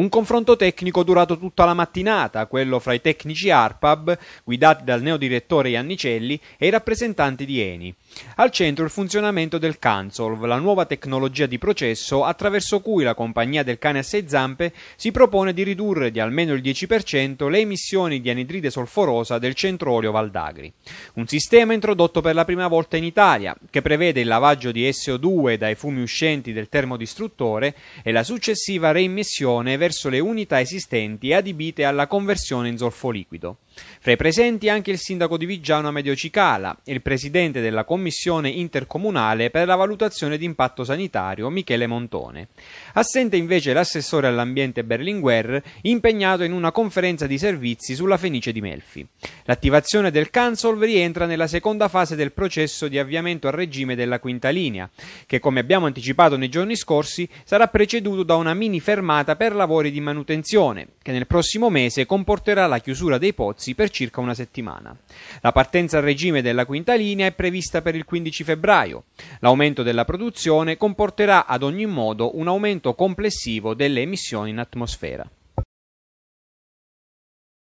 Un confronto tecnico durato tutta la mattinata, quello fra i tecnici ARPAB, guidati dal neodirettore Iannicelli, e i rappresentanti di Eni. Al centro il funzionamento del Cansolv, la nuova tecnologia di processo attraverso cui la compagnia del cane a sei zampe si propone di ridurre di almeno il 10% le emissioni di anidride solforosa del centro olio Valdagri. Un sistema introdotto per la prima volta in Italia, che prevede il lavaggio di SO2 dai fumi uscenti del termodistruttore e la successiva reimmissione verso verso le unità esistenti adibite alla conversione in zolfo liquido. Fra i presenti anche il sindaco di Viggiano Medio Cicala e il presidente della commissione intercomunale per la valutazione di impatto sanitario Michele Montone. Assente invece l'assessore all'ambiente Berlinguer impegnato in una conferenza di servizi sulla Fenice di Melfi. L'attivazione del Cancel rientra nella seconda fase del processo di avviamento al regime della quinta linea, che come abbiamo anticipato nei giorni scorsi sarà preceduto da una mini fermata per lavori di manutenzione, che nel prossimo mese comporterà la chiusura dei pozzi russi per circa una settimana. La partenza a regime della quinta linea è prevista per il 15 febbraio. L'aumento della produzione comporterà ad ogni modo un aumento complessivo delle emissioni in atmosfera.